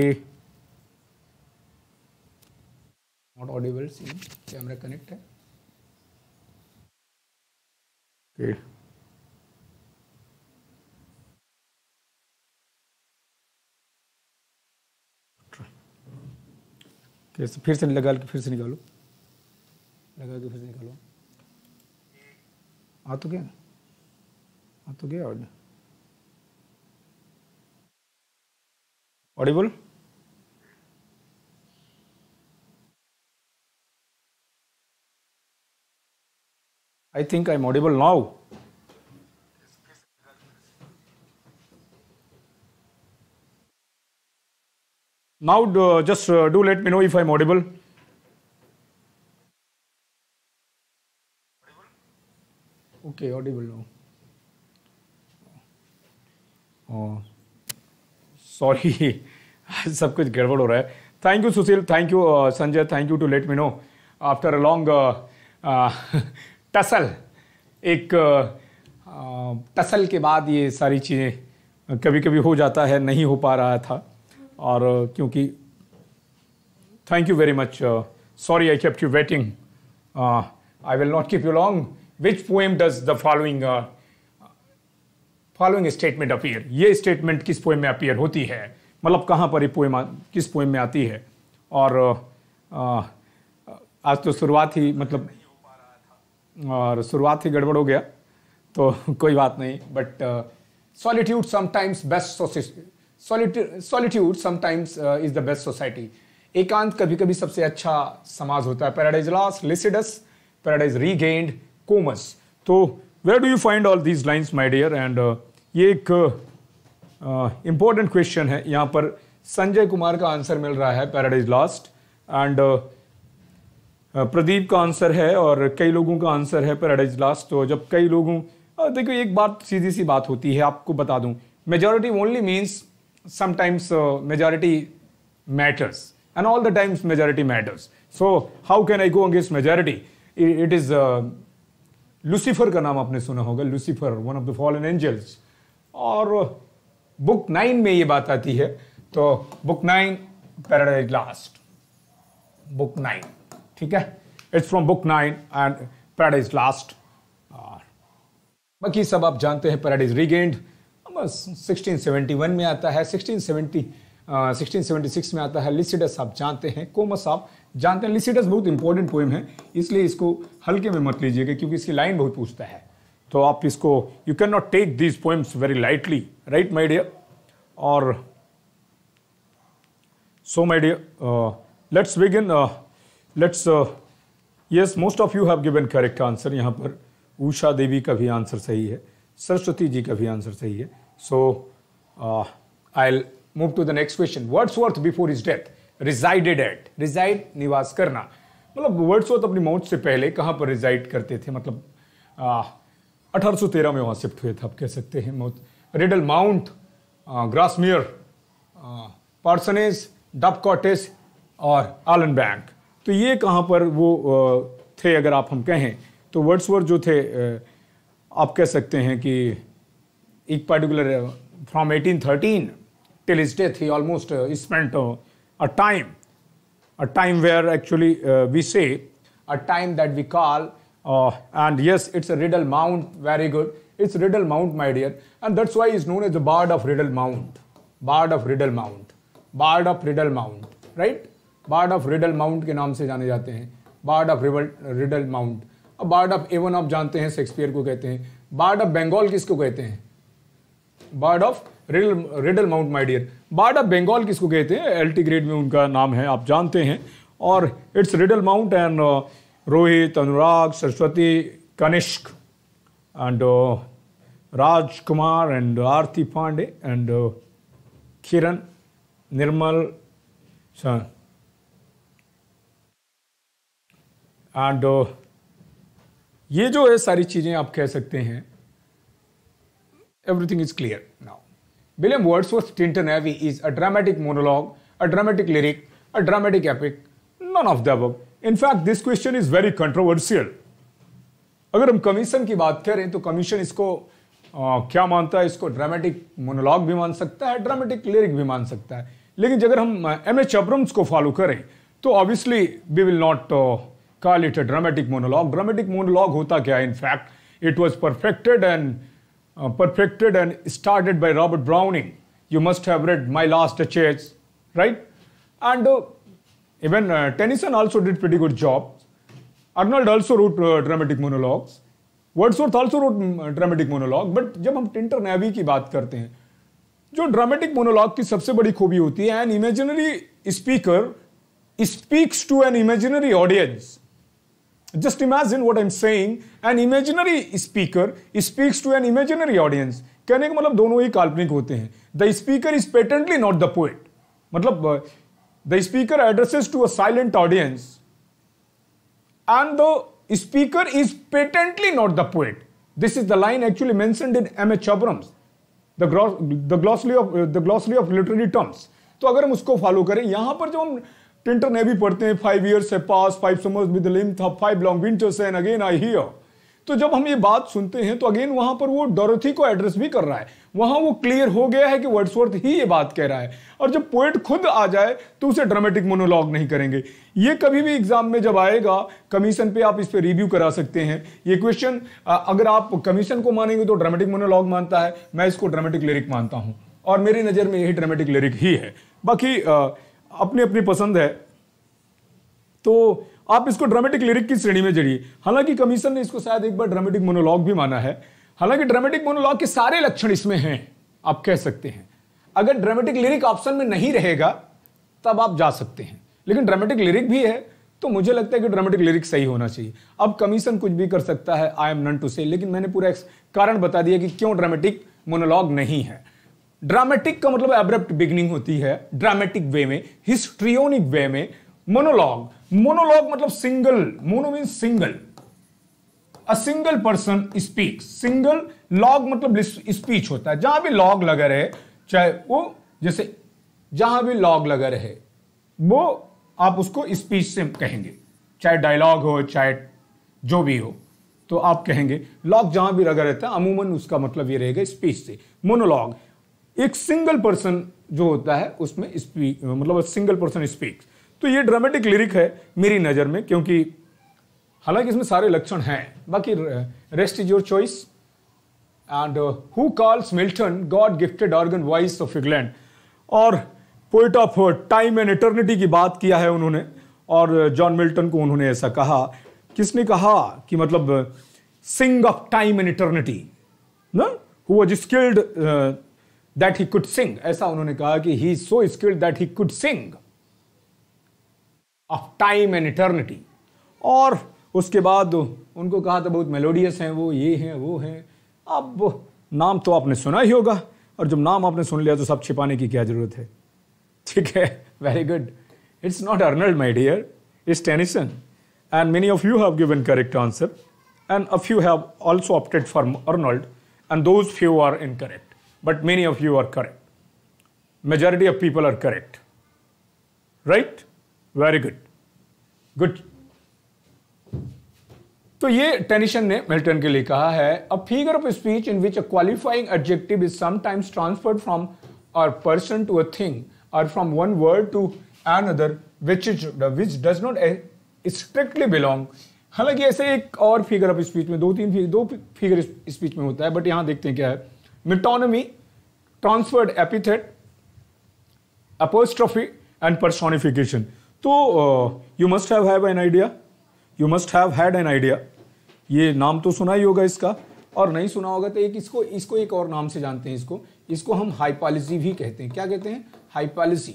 A not audible सी camera connect है okay okay. कैसे फिर से लगा के फिर से निकालो लगा के फिर से निकालो आ तो गया आ तो गया audible I think I'm audible now. Now, do, just uh, do let me know if I'm audible. Okay, audible now. Oh, sorry, सब कुछ गड़बड़ हो रहा है thank you Sushil thank you Sanjay thank you too let me know after a long tussle एक tussle के बाद ये सारी चीज़ें कभी कभी हो जाता है नहीं हो पा रहा था और क्योंकि thank you very much sorry I kept you waiting I will not keep you long which poem does the following following statement appear ये स्टेटमेंट किस पोएम में अपीयर होती है मतलब कहाँ पर ये पोएम किस पोएम में आती है और आज तो शुरुआत ही मतलब और शुरुआत ही गड़बड़ हो गया तो कोई बात नहीं but solitude sometimes best solitude sometimes is the best society एकांत कभी कभी सबसे अच्छा समाज होता है paradise lost Lycidas paradise regained Comus तो where do you find all these lines my dear and ये एक इम्पोर्टेंट uh, क्वेश्चन है यहाँ पर संजय कुमार का आंसर मिल रहा है पैराडाइज लॉस्ट एंड प्रदीप का आंसर है और कई लोगों का आंसर है पर एडेज लास्ट तो जब कई लोगों देखो एक बात सीधी सी बात होती है आपको बता दूं majority only means sometimes majority matters and all the times majority matters so how can I go against majority it is Lucifer का नाम आपने सुना होगा Lucifer one of the fallen angels और बुक नाइन में ये बात आती है तो book nine paradise lost book nine ठीक है it's from book nine and paradise lost बाकी सब आप जानते हैं पैराडाइज रिगेंड बस 1671 में आता है 1670 1676 में आता है लिसिडस आप जानते हैं कोमस आप जानते हैं लिसिडस बहुत इंपॉर्टेंट पोइम है इसलिए इसको हल्के में मत लीजिएगा क्योंकि इसकी लाइन बहुत पूछता है तो आप इसको you can not take these poems very lightly right my dear और so my dear let's begin let's yes most of you have given correct answer यहाँ पर उषा देवी का भी आंसर सही है सरस्वती जी का भी आंसर सही है so I move to the next question Wordsworth before his death resided at reside निवास करना मतलब वर्ड्स वर्थ अपनी मौत से पहले कहाँ पर रिजाइड करते थे मतलब uh, अठारह में वहाँ शिफ्ट हुए थे आप कह सकते हैं मौत Rydal Mount Grasmere Dove Cottage और आलन बैंक तो ये कहाँ पर वो थे अगर आप हम कहें तो वर्ड्स वर्ड जो थे आप कह सकते हैं कि एक particular from 1813 till his death he almost spent a time a time where actually we say a time that we call and yes it's a Rydal Mount very good it's Rydal Mount my dear and that's why is known as the bard of Rydal Mount bard of Rydal Mount bard of Rydal Mount right bard of Rydal Mount के नाम से जाने जाते हैं bard of Rydal Mount अब bard of Avon आप जानते हैं शेक्सपियर को कहते हैं बार्ड ऑफ बंगाल किसको कहते हैं bard of Rydal Rydal Mount my dear bard of Bengal किसको कहते हैं एल्टी ग्रेड में उनका नाम है आप जानते हैं और it's Rydal Mount and Rohit Anurag Saraswati Kanishk and Rajkumar and Aarti Pandey and Kiran Nirmal and uh, ये जो है सारी चीजें आप कह सकते हैं everything is clear now William Wordsworth's Tintern Abbey is a dramatic monologue a dramatic lyric a dramatic epic none of the book in fact this question is very controversial अगर हम कमीशन की बात करें तो कमीशन इसको आ, क्या मानता है इसको ड्रामेटिक मोनोलॉग भी मान सकता है ड्रामेटिक लिरिक भी मान सकता है लेकिन अगर हम एम एच अब्रम्स को फॉलो करें तो obviously we will not call it a dramatic monologue. Dramatic monologue hota kya? In fact, it was perfected and uh, perfected and started by Robert Browning. You must have read My Last Chase, right? And uh, even uh, Tennyson also did pretty good job. Arnold also wrote dramatic monologues. Wordsworth also wrote dramatic monologue but जब हम Tkinter navy की बात करते हैं जो dramatic monologue की सबसे बड़ी खूबी होती है an imaginary speaker speaks to an imaginary audience Just imagine what I'm saying. An imaginary speaker speaks to an imaginary audience. कहने का मतलब दोनों ही काल्पनिक होते हैं the speaker is patently not the poet मतलब the speaker addresses to a silent audience and the speaker is patently not the poet this is the line actually mention in M H Abrams the glossary of the glossary of literary terms तो अगर हम उसको follow करें यहां पर जो हम ने भी पढ़ते हैं five years have passed five summers with length five long winters and again I hear तो जब हम ये बात सुनते हैं तो अगेन वहां पर वो डोरोथी को एड्रेस भी कर रहा है वहां वो क्लियर हो गया है कि वर्ड्सवर्थ ही ये बात कह रहा है और जब पोएट खुद आ जाए तो उसे ड्रामेटिक मोनोलॉग नहीं करेंगे ये कभी भी एग्जाम में जब आएगा कमीशन पे आप इस पर रिव्यू करा सकते हैं ये क्वेश्चन अगर आप कमीशन को मानेंगे तो ड्रामेटिक मोनोलॉग मानता है मैं इसको ड्रामेटिक लिरिक मानता हूँ और मेरी नज़र में यही ड्रामेटिक लिरिक ही है बाकी अपनी अपनी पसंद है तो आप इसको ड्रामेटिक लिरिक की श्रेणी में जड़िए हालांकि कमीशन ने इसको शायद एक बार ड्रामेटिक मोनोलॉग भी माना है हालांकि ड्रामेटिक मोनोलॉग के सारे लक्षण इसमें हैं आप कह सकते हैं अगर ड्रामेटिक लिरिक ऑप्शन में नहीं रहेगा तब आप जा सकते हैं लेकिन ड्रामेटिक लिरिक भी है तो मुझे लगता है कि ड्रामेटिक लिरिक सही होना चाहिए अब कमीशन कुछ भी कर सकता है आई एम नन टू से लेकिन मैंने पूरा कारण बता दिया कि क्यों ड्रामेटिक मोनोलॉग नहीं है ड्रामेटिक का मतलब एब्रप्ट बिगनिंग होती है ड्रामेटिक वे में हिस्ट्रियोनिक वे में मोनोलॉग मोनोलॉग मतलब single mono mean single a single person speak single log मतलब स्पीच होता है जहां भी लॉग लगा रहे चाहे वो जैसे जहां भी लॉग लगा रहे वो आप उसको स्पीच से कहेंगे चाहे डायलॉग हो चाहे जो भी हो तो आप कहेंगे लॉग जहां भी लगा रहता है अमूमन उसका मतलब ये रहेगा स्पीच से मोनोलॉग एक सिंगल पर्सन जो होता है उसमें स्पीक मतलब सिंगल पर्सन स्पीक तो ये ड्रामेटिक लिरिक है मेरी नज़र में क्योंकि हालांकि इसमें सारे लक्षण हैं बाकी rest is your choice and who calls Milton God gifted organ voice of England और poet of time and eternity की बात किया है उन्होंने और जॉन uh, मिल्टन को उन्होंने ऐसा कहा किसने कहा कि मतलब sing of time and eternity ना who was skilled that he could sing ऐसा उन्होंने कहा कि he so skilled that he could sing of time and eternity और उसके बाद उनको कहा था बहुत मेलोडियस हैं वो ये हैं वो हैं अब नाम तो आपने सुना ही होगा और जब नाम आपने सुन लिया तो सब छिपाने की क्या ज़रूरत है ठीक है very good it's not Arnold my dear it's Tennyson and many of you have given correct answer and a few have also opted for Arnold and those few are incorrect but many of you are correct. Majority of people are correct. Right? Very good. Good. तो ये tension ने Milton के लिए कहा है a figure of speech in which a qualifying adjective is sometimes transferred from our person to a thing और from one word to another which is which does not strictly belong हालांकि ऐसे एक और figure of speech में दो तीन figure, दो figure speech में होता है बट यहां देखते हैं क्या है metonymy, transferred epithet, apostrophe and personification. तो you must have have an idea you must have had an idea ये नाम तो सुना ही होगा इसका और नहीं सुना होगा तो एक इसको इसको एक और नाम से जानते हैं इसको इसको हम हाइपालिसी भी कहते हैं क्या कहते हैं हाइपालिसी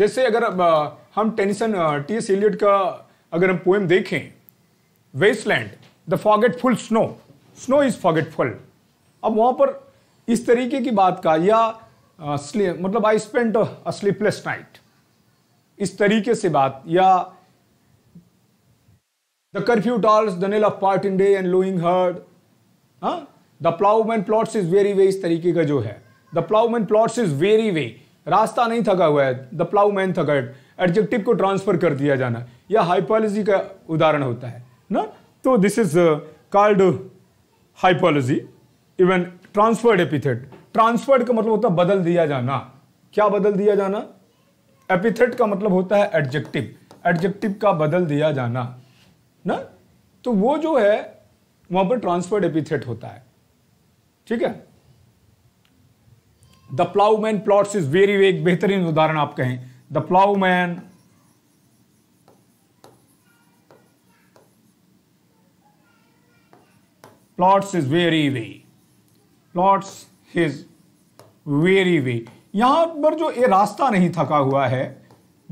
जैसे अगर uh, हम टेनिसन टी एस एलियट का अगर हम पोएम देखें Waste Land the forgetful snow snow is forgetful अब वहाँ पर इस तरीके की बात का या आ, मतलब I spent a sleepless night इस तरीके से बात या the curfew tolls the knell of parting day and lowing herd हाँ the ploughman plods his weary way इस तरीके का जो है the ploughman plods his weary way रास्ता नहीं थका हुआ है द प्लाउमैन थकर्ड एडजेक्टिव को ट्रांसफर कर दिया जाना यह हाइपोलॉजी का उदाहरण होता है ना तो this is called hypallage even transferred epithet transferred का मतलब होता है बदल दिया जाना क्या बदल दिया जाना एपिथेट का मतलब होता है एडजेक्टिव एडजेक्टिव का बदल दिया जाना ना तो वो जो है वहां पर ट्रांसफर्ड एपिथेट होता है ठीक है the ploughman plods his weary way बेहतरीन उदाहरण आप कहें the ploughman plods his weary weary plods his weary way यहाँ पर जो ये रास्ता नहीं थका हुआ है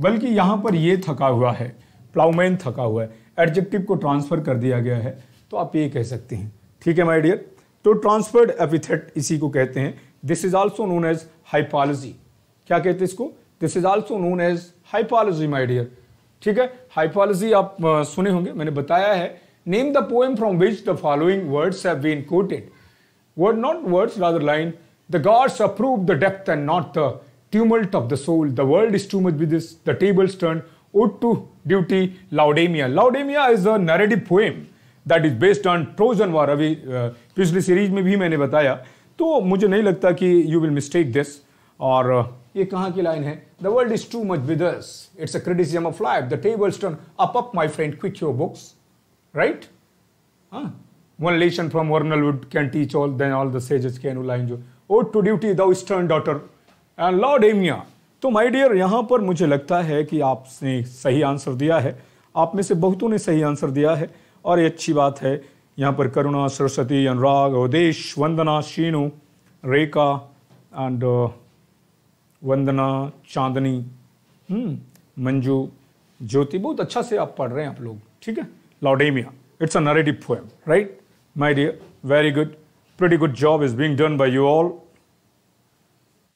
बल्कि यहाँ पर ये थका हुआ है प्लाउमैन थका हुआ है एडजेक्टिव को ट्रांसफ़र कर दिया गया है तो आप ये कह सकते हैं ठीक है माय डियर तो ट्रांसफर्ड एपिथेट इसी को कहते हैं this is also known as hypallage क्या कहते हैं इसको this is also known as hypallage my dear ठीक है हाइपोलॉजी आप सुने होंगे मैंने बताया है name the poem from which the following words have been quoted word not words rather line the gods approve the depth and not the tumult of the soul the world is too much with this the tables turn ode to duty laudamia laudamia is a narrative poem that is based on on Trojan war अभी पिछली series में भी मैंने बताया तो मुझे नहीं लगता कि यू विल मिस्टेक दिस और ये कहाँ की लाइन है the world is too much with us it's a criticism of life the tables turned up up my friend quit your books right हाँ One lesson from Vernal Wood can teach all, then all the sages can line enjoy. Ode to duty, thou stern daughter, and Lord Amia. तो my dear यहाँ पर मुझे लगता है कि आपने सही आंसर दिया है आप में से बहुतों ने सही आंसर दिया है और ये अच्छी बात है यहाँ पर Karuna Saraswati Anurag Avdesh Vandana Sheenu Rekha and uh, Vandana Chandni hmm, Manju Jyoti बहुत अच्छा से आप पढ़ रहे हैं आप लोग ठीक है Laodamia it's a narrative poem right my dear, very good. Pretty good job is being done by you all.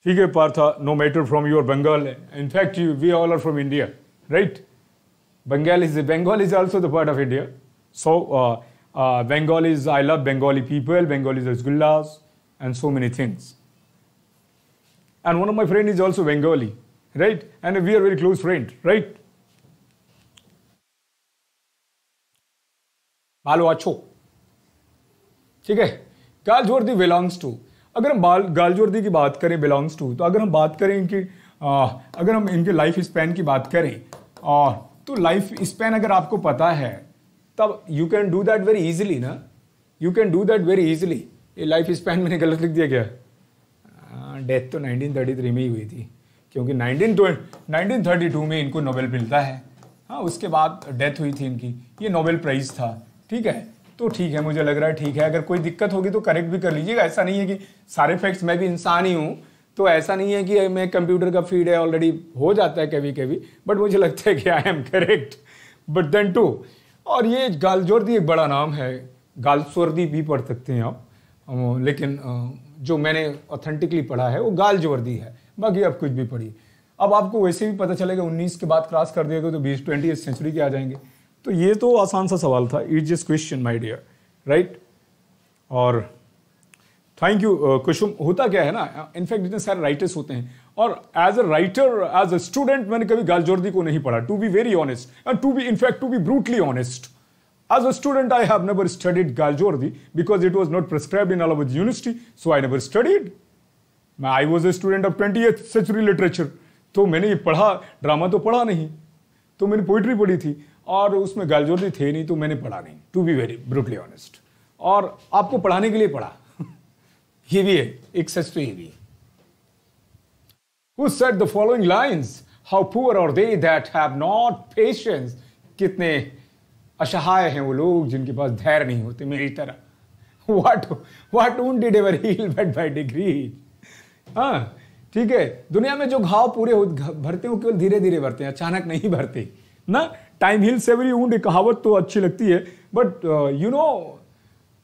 Figure Partha, no matter from your Bengal. In fact, we all are from India, right? Bengal is, Bengal is also the part of India. So, uh, uh is I love Bengali people, Bengalis as gullas, and so many things. And one of my friend is also Bengali, right? And we are very close friend, right? Malo ठीक है जोर्दी belongs to अगर हम बाल जोर्दी की बात करें belongs to तो अगर हम बात करें इनकी आ, अगर हम इनके लाइफ स्पैन की बात करें आ, तो लाइफ स्पैन अगर आपको पता है तब you can do that very easily ना you can do that very easily ये लाइफ स्पैन मैंने गलत लिख दिया क्या डेथ तो 1933 में ही हुई थी क्योंकि 1920 1932 में इनको नोबेल मिलता है हाँ उसके बाद डेथ हुई थी इनकी ये नोबेल प्राइज़ था ठीक है तो ठीक है मुझे लग रहा है ठीक है अगर कोई दिक्कत होगी तो करेक्ट भी कर लीजिएगा ऐसा नहीं है कि सारे फैक्ट्स मैं भी इंसान ही हूँ तो ऐसा नहीं है कि मैं कंप्यूटर का फीड है ऑलरेडी हो जाता है कभी कभी बट मुझे लगता है कि I am correct but then too और ये गालजोर्दी एक बड़ा नाम है गालसोर्दी भी पढ़ सकते हैं आप लेकिन जो मैंने ऑथेंटिकली पढ़ा है वो गालजोर्दी है बाकी आप कुछ भी पढ़िए अब आपको वैसे भी पता चलेगा 19 के बाद क्रॉस कर दिएगा तो बीस ट्वेंटी सेंचुरी के आ जाएंगे तो ये तो आसान सा सवाल था it just question my dear right और थैंक यू कुशुम होता क्या है ना इनफैक्ट इतने सारे राइटर्स होते हैं और as a writer as a student मैंने कभी गालजोर्दी को नहीं पढ़ा to be very honest and to be in fact to be brutally honest As a student, I have never studied Galjordi because it was not prescribed university so I never studied never studied. I was a student of 20th century literature तो मैंने ये पढ़ा drama तो पढ़ा नहीं तो मैंने poetry पढ़ी थी और उसमें गलजोली थे नहीं तो मैंने पढ़ा नहीं to be very brutally honest और आपको पढ़ाने के लिए पढ़ा ये भी है एक सच तो ये भी who said the following lines how poor are they that have not patience कितने असहाय हैं वो लोग जिनके पास धैर्य नहीं होते मेरी तरह what what wound did ever heal but by degree हाँ ठीक है दुनिया में जो घाव पूरे भरते हो वो केवल धीरे धीरे भरते हैं अचानक नहीं भरते ना टाइम हिल्स एवरी ऊंड कहावत तो अच्छी लगती है बट यू नो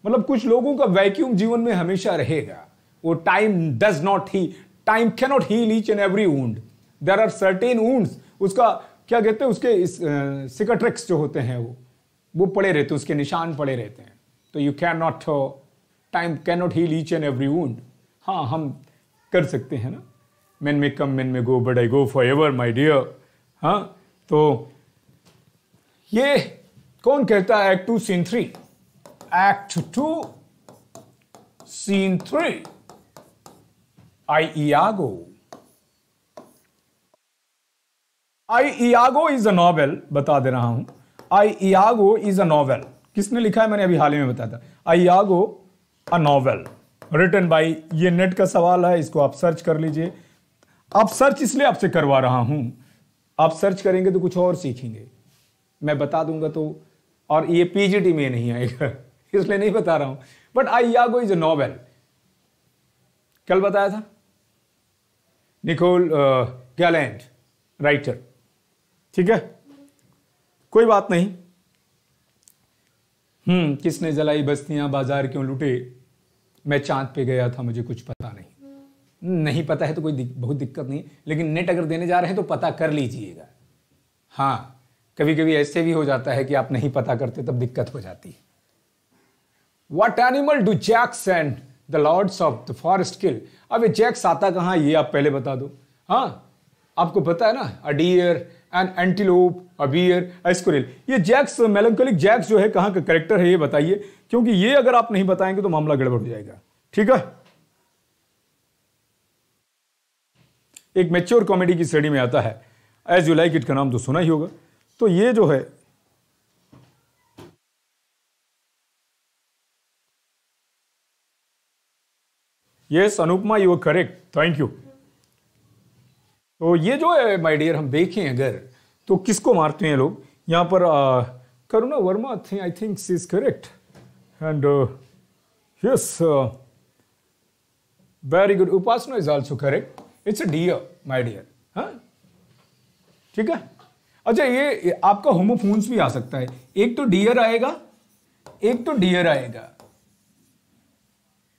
मतलब कुछ लोगों का वैक्यूम जीवन में हमेशा रहेगा वो time does not he time can not heal each and every wound there are certain wound उसका क्या कहते हैं उसके इस सिकट्रिक्स uh, जो होते हैं वो वो पड़े रहते उसके निशान पड़े रहते हैं तो you can not time can not heal each and every wound हाँ हम कर सकते हैं ना मैन में come men may go but I go for ever my dear हाँ तो ये कौन कहता है act two scene three act two scene three I Iago I Iago is a novel बता दे रहा हूं I Iago is a novel किसने लिखा है मैंने अभी हाल ही में बताया था I Iago a novel written by ये नेट का सवाल है इसको आप सर्च कर लीजिए आप सर्च इसलिए आपसे करवा रहा हूं आप सर्च करेंगे तो कुछ और सीखेंगे मैं बता दूंगा तो और ये पीजीटी में नहीं आएगा इसलिए नहीं बता रहा हूं but I Iago is a novel कल बताया था निकोल गैलेंट राइटर ठीक है कोई बात नहीं हम्म किसने जलाई बस्तियां बाजार क्यों लुटे मैं चांद पे गया था मुझे कुछ पता नहीं नहीं पता है तो कोई दिक, बहुत दिक्कत नहीं लेकिन नेट अगर देने जा रहे हैं तो पता कर लीजिएगा हाँ कभी कभी ऐसे भी हो जाता है कि आप नहीं पता करते तब दिक्कत हो जाती है what animal do Jaques and the lords of the forest kill अब ये जैक्स आता कहाँ ये आप पहले बता दो हाँ आपको पता है ना a deer an antelope a bear ये जैक्स मेलंकोलिक जैक्स जो है कहाँ का करेक्टर है ये बताइए क्योंकि ये अगर आप नहीं बताएंगे तो मामला गड़बड़ हो जाएगा ठीक है एक मेच्योर कॉमेडी की श्रेणी में आता है एज यू लाइक इट का नाम तो सुना ही होगा तो ये जो है yes Anupama you correct thank you तो ये जो है माय डियर हम देखें अगर तो किसको मारते हैं लोग यहां पर आ, करुणा वर्मा थे I think is correct and yes very good Upasana is also correct it's a dear my dear हाँ ठीक है अच्छा ये आपका होमोफोन्स भी आ सकता है एक तो डियर आएगा एक तो डियर आएगा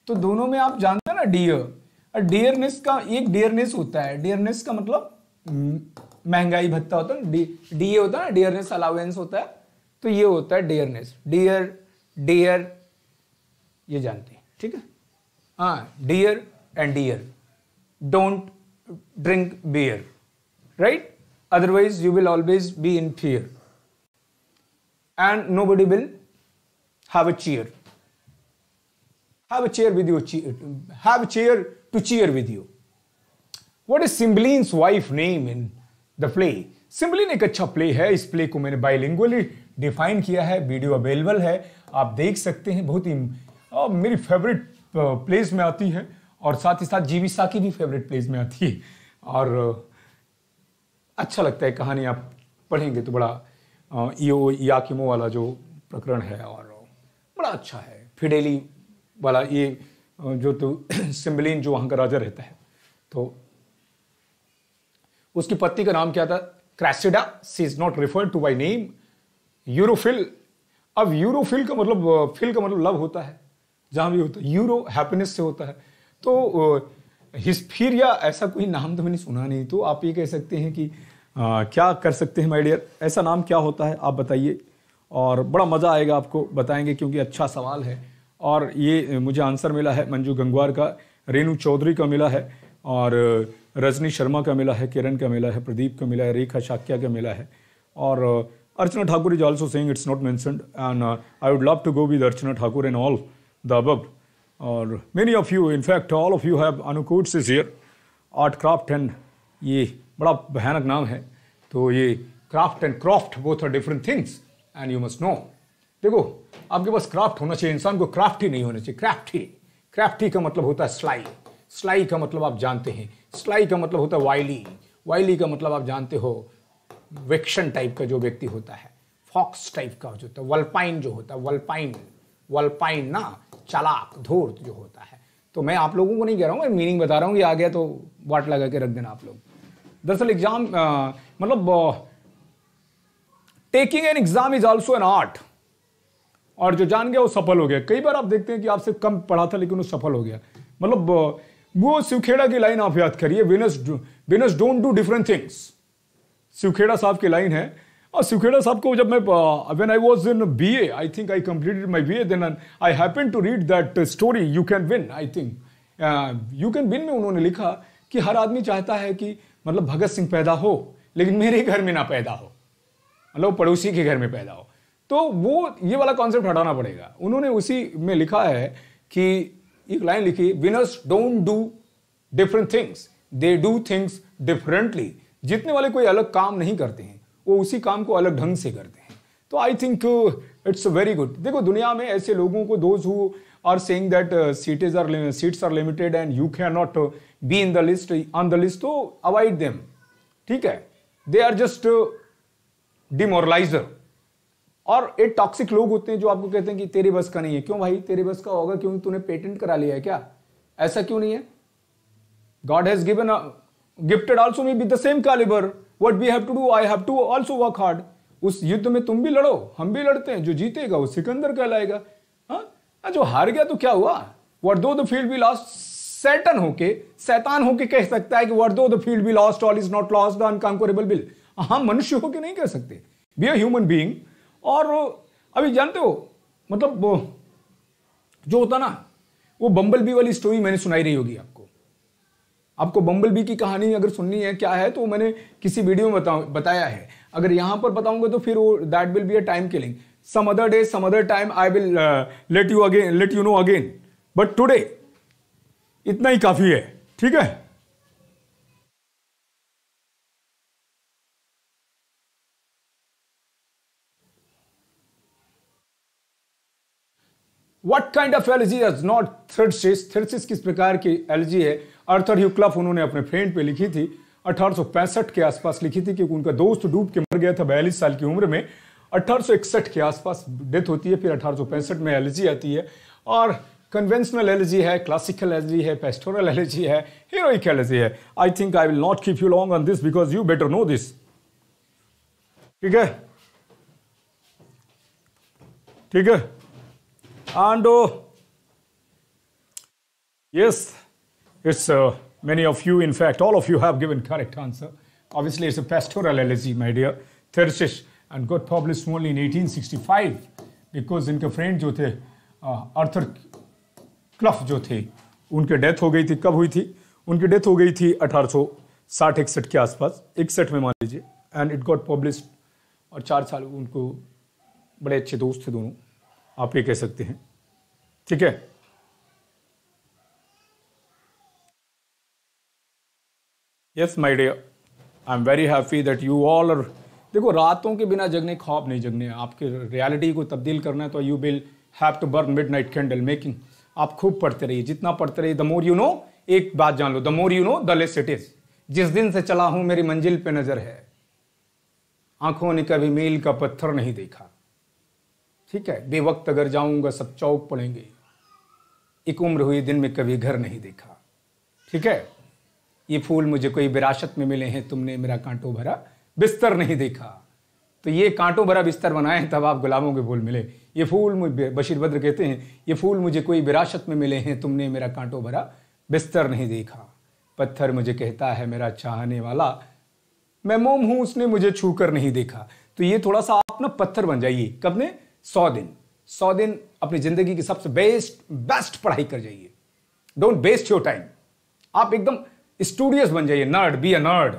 तो दोनों में आप जानते हैं ना डियर डियरनेस का एक डियरनेस होता है डियरनेस का मतलब महंगाई भत्ता होता है डी होता है ना डियरनेस अलाउेंस होता है तो ये होता है डियरनेस डियर डियर ये जानते हैं ठीक है हाँ dear and dear don't drink beer right otherwise you will always be in fear and nobody will have a cheer have a cheer with you cheer, have a cheer to cheer with you what is simbeline's wife name in the play Cymbeline एक अच्छा play है इस play को मैंने बाइलिंगुअली define किया है video available है आप देख सकते हैं बहुत ही आ, मेरी फेवरेट प्लेस में आती है और साथ ही साथ जीवी साकी भी फेवरेट प्लेस में आती है और अच्छा लगता है कहानी आप पढ़ेंगे तो बड़ा यो याकिमो वाला जो प्रकरण है और बड़ा अच्छा है फिडेली वाला ये जो तो सिम्बलिन जो वहाँ का राजा रहता है तो उसकी पत्नी का नाम क्या था Cressida she is not referred to by name Euriphile अब यूरोफिल का मतलब फिल का मतलब लव होता है जहाँ भी होता है यूरो हैप्पीनेस से होता है तो हिस्फीरिया ऐसा कोई नाम तो मैंने सुना नहीं तो आप ये कह सकते हैं कि क्या कर सकते हैं माइडियर ऐसा नाम क्या होता है आप बताइए और बड़ा मज़ा आएगा आपको बताएंगे क्योंकि अच्छा सवाल है और ये मुझे आंसर मिला है मंजू गंगवार का रेनू चौधरी का मिला है और रजनी शर्मा का मिला है किरण का मिला है प्रदीप का मिला है रेखा शाक्या का मिला है और Archana Thakur is also saying it's not mentioned and I would love to go with Archana Thakur in all the अबब और many of you in fact all of you have अनुकूट्स is here art craft and ये बड़ा भयानक नाम है तो ये craft and craft both are different things and you must know देखो आपके पास क्राफ्ट होना चाहिए इंसान को क्राफ्ट ही नहीं होना चाहिए क्राफ्ट ही क्राफ्ट ही का मतलब होता है स्लाई स्लाई का मतलब आप जानते हैं स्लाई का मतलब होता है वाइली वाइली का मतलब आप जानते हो वेक्शन टाइप का जो व्यक्ति होता है फॉक्स टाइप का जो होता है वल्पाइन जो होता है वल्पाइन वल्पाइन ना चालाक धूर्त जो होता है तो मैं आप लोगों को नहीं कह रहा हूँ मैं मीनिंग बता रहा हूँ कि आ गया तो वाट लगा के रख देना आप लोग दरअसल एग्जाम मतलब taking an exam is also an art और जो जान गया वो सफल हो गया कई बार आप देखते हैं कि आपसे कम पढ़ा था लेकिन वो सफल हो गया मतलब वो शिवखेड़ा की लाइन आप याद करिए winners winners don't do different things Shiv Khera साहब की लाइन है और सुखेड़ा साहब को जब मैं when I was in B A I think I completed my B A then I happen to read that story you can win I think you can win में उन्होंने लिखा कि हर आदमी चाहता है कि मतलब भगत सिंह पैदा हो लेकिन मेरे घर में ना पैदा हो मतलब पड़ोसी के घर में पैदा हो तो वो ये वाला कॉन्सेप्ट हटाना पड़ेगा उन्होंने उसी में लिखा है कि एक लाइन लिखी winners don't do different things they do things differently जितने वाले कोई अलग काम नहीं करते हैं वो उसी काम को अलग ढंग से करते हैं तो I think it's very good देखो दुनिया में ऐसे लोगों को those who are saying that is our seats are limited and you can not be in the list on the list तो अवॉइड देम ठीक है दे आर जस्ट डिमोरलाइजर और एक टॉक्सिक लोग होते हैं जो आपको कहते हैं कि तेरे बस का नहीं है क्यों भाई तेरे बस का होगा क्योंकि तूने पेटेंट करा लिया है क्या ऐसा क्यों नहीं है God has given gifted also may be the same calibre what we have to do I have to also work hard उस युद्ध में तुम भी लड़ो हम भी लड़ते हैं जो जीतेगा वो सिकंदर कहलाएगा हाँ, हाँ जो हार गया तो क्या हुआ what though the field be lost Satan होके सैतान होके कह सकता है कि what though the field be lost all is not lost the unconquerable will हम मनुष्य होके नहीं कह सकते बी अ ह्यूमन बींग और अभी जानते हो मतलब जो होता ना वो बम्बल बी वाली स्टोरी मैंने सुनाई रही होगी आपको आपको बम्बल बी की कहानी अगर सुननी है क्या है तो मैंने किसी वीडियो में बताया है अगर यहां पर बताऊंगे तो फिर वो that will be a time killing some other day some other time I will let you again let you know again but today इतना ही काफी है ठीक है what kind of elegy is not Thyrsis Thyrsis किस प्रकार की allergy है अर्थर ह्यूक्लफ उन्होंने अपने फ्रेंड पे लिखी थी 1865 के आसपास लिखी थी क्योंकि उनका दोस्त डूब के मर गया था बयालीस साल की उम्र में 1861 के आसपास डेथ होती है फिर 1865 में एलर्जी आती है और कन्वेंशनल एलर्जी है क्लासिकल एलर्जी है पेस्टोरल एलर्जी है हीरोइक एलर्जी है I think I will not keep you long on this because you better know this ठीक है ठीक है and yes it's Many of you, in fact, all of you have given correct answer. Obviously, it's a pastoral elegy, my dear. Thersis, and got published only in 1865 because इनके friend जो थे Arthur क्लफ जो थे उनके death हो गई थी कब हुई थी उनकी डेथ हो गई थी अठारह साठ इकसठ के आसपास 61 mein maan lijiye. And it got published और चार साल उनको बड़े अच्छे दोस्त थे दोनों आप ये कह सकते हैं ठीक है yes my dear I am very happy that you all are देखो रातों के बिना जगने ख्वाब नहीं जगने आपके रियलिटी को तब्दील करना है तो you will have to burn midnight candle making आप खूब पढ़ते रहिए जितना पढ़ते रहिए द मोर यू नो एक बात जान लो the more you know the less it is जिस दिन से चला हूं मेरी मंजिल पे नजर है आंखों ने कभी मील का पत्थर नहीं देखा ठीक है बेवक्त अगर जाऊंगा सब चौक पड़ेंगे एक उम्र हुई दिन में कभी घर नहीं देखा ठीक है ये फूल मुझे कोई विरासत में मिले हैं तुमने मेरा कांटों भरा बिस्तर नहीं देखा तो ये कांटों भरा बिस्तर बनाए तब आप गुलामों के फूल मिले ये फूल मुझे बशीर कहते हैं ये फूल मुझे कोई विरासत में मिले हैं तुमने मेरा कांटों भरा बिस्तर नहीं देखा पत्थर मुझे कहता है मेरा चाहने वाला मैं मोम हूं उसने मुझे छू कर नहीं देखा तो ये थोड़ा सा आप ना पत्थर बन जाइए कब ने सौ दिन सौ दिन अपनी जिंदगी की सबसे बेस्ट बेस्ट पढ़ाई कर जाइए डोंट वेस्ट योर टाइम आप एकदम स्टूडियस बन जाइए नर्ड बी अ नर्ड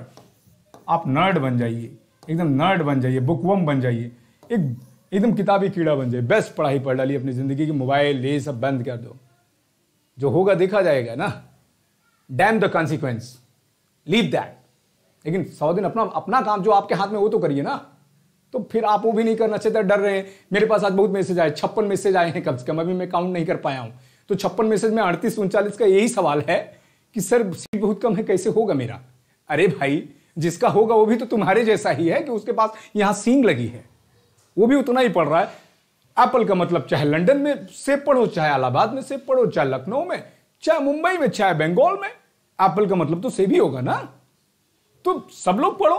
आप नर्ड बन जाइए एकदम नर्ड बन जाइए बुकवम बन जाइए एक एकदम किताबी कीड़ा बन जाइए बेस्ट पढ़ाई पढ़ डालिए अपनी ज़िंदगी की मोबाइल ये सब बंद कर दो जो होगा देखा जाएगा ना damn the consequence leave that लेकिन सौ दिन अपना अपना काम जो आपके हाथ में वो तो करिए ना तो फिर आप वो भी नहीं करना चाहते डर रहे हैं मेरे पास आज बहुत मैसेज आए छप्पन मैसेज आए हैं कम से कम अभी मैं काउंट नहीं कर पाया हूँ तो छप्पन मैसेज में अड़तीस उनचालीस का यही सवाल है कि सर सीट बहुत कम है कैसे होगा मेरा अरे भाई जिसका होगा वो भी तो तुम्हारे जैसा ही है कि उसके पास यहां सींग लगी है वो भी उतना ही पढ़ रहा है एप्पल का मतलब चाहे लंदन में से पढ़ो चाहे अलाहाबाद में से पढ़ो चाहे लखनऊ में चाहे मुंबई में चाहे बंगाल में एप्पल का मतलब तो से भी होगा ना तो सब लोग पढ़ो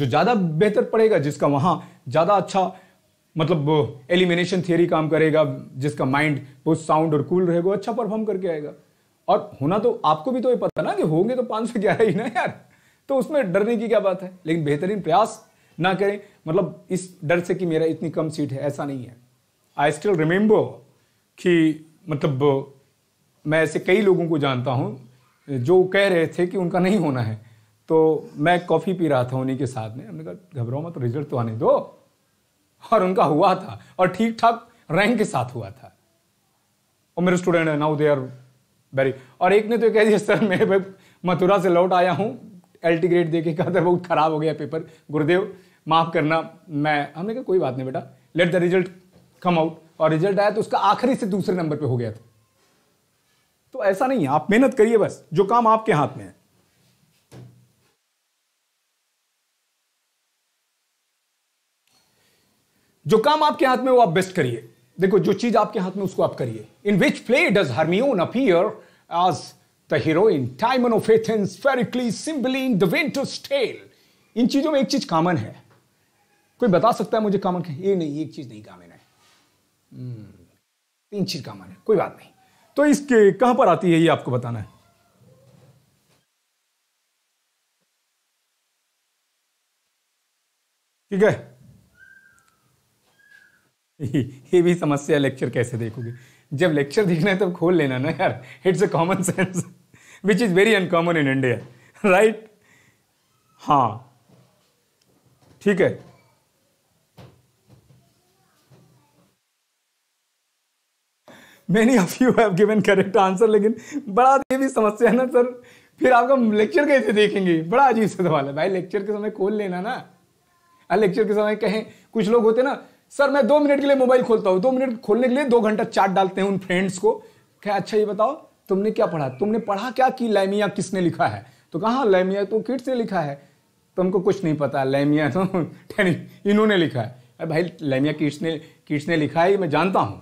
जो ज़्यादा बेहतर पढ़ेगा जिसका वहां ज़्यादा अच्छा मतलब एलिमिनेशन थियरी काम करेगा जिसका माइंड बहुत साउंड और कूल रहेगा अच्छा परफॉर्म करके आएगा और होना तो आपको भी तो ये पता ना कि होंगे तो पाँच सौ ग्यारह ही ना यार तो उसमें डरने की क्या बात है लेकिन बेहतरीन प्रयास ना करें मतलब इस डर से कि मेरा इतनी कम सीट है ऐसा नहीं है आई स्टिल रिमेम्बर कि मतलब मैं ऐसे कई लोगों को जानता हूँ जो कह रहे थे कि उनका नहीं होना है तो मैं कॉफ़ी पी रहा था उन्हीं के साथ में हमने कहा घबराओ मत रिजल्ट तो आने दो और उनका हुआ था और ठीक ठाक रैंक के साथ हुआ था और मेरे स्टूडेंट है नाउ दे आर वेरी और एक ने तो कह दिया सर मैं भाई मथुरा से लौट आया हूँ एल टी ग्रेड दे के कहा था बहुत ख़राब हो गया पेपर गुरुदेव माफ़ करना मैं हमने कहा कोई बात नहीं बेटा let the result come out और रिजल्ट आया तो उसका आखिरी से दूसरे नंबर पे हो गया था तो ऐसा नहीं है आप मेहनत करिए बस जो काम आपके हाथ में है जो काम आपके हाथ में वो आप बेस्ट करिए देखो जो चीज आपके हाथ में उसको आप करिए in which play does Hermione appear as the heroine Timon of Athens Pericles Cymbeline in the winter tale इन चीजों में एक चीज कॉमन है कोई बता सकता है मुझे कॉमन ये नहीं एक चीज नहीं कॉमन है हम्म, तीन चीज कॉमन है कोई बात नहीं तो इसके कहां पर आती है ये आपको बताना है ठीक है ये भी समस्या लेक्चर कैसे देखोगे जब लेक्चर देखना है तब तो खोल लेना ना यार it's a common sense which is very uncommon in India right हाँ ठीक है many of you have given correct answer लेकिन बड़ा ये भी समस्या है ना सर फिर आपका लेक्चर कैसे देखेंगे बड़ा अजीब सा सवाल है भाई लेक्चर के समय खोल लेना ना लेक्चर के समय कहें कुछ लोग होते ना सर मैं दो मिनट के लिए मोबाइल खोलता हूँ दो मिनट खोलने के लिए दो घंटा चार्ट डालते हैं उन फ्रेंड्स को क्या अच्छा ये बताओ तुमने क्या पढ़ा तुमने पढ़ा क्या कि लैमिया किसने लिखा है तो कहाँ लैमिया तो किट ने लिखा है तुमको तो कुछ नहीं पता लैमिया तो इन्होंने लिखा है अरे भाई लैमिया किट्स ने किट्स ने लिखा है ये मैं जानता हूँ